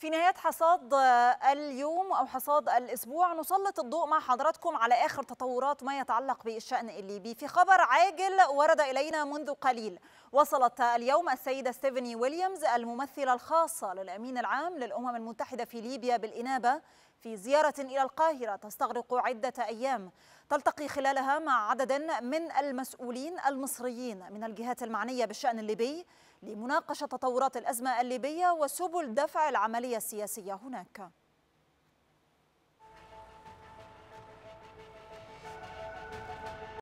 في نهاية حصاد اليوم أو حصاد الأسبوع نسلط الضوء مع حضراتكم على آخر تطورات ما يتعلق بالشأن الليبي في خبر عاجل ورد إلينا منذ قليل وصلت اليوم السيدة ستيفني ويليامز الممثلة الخاصة للأمين العام للأمم المتحدة في ليبيا بالإنابة في زيارة إلى القاهرة تستغرق عدة أيام تلتقي خلالها مع عدد من المسؤولين المصريين من الجهات المعنية بالشأن الليبي لمناقشة تطورات الأزمة الليبية وسبل دفع العملية السياسية هناك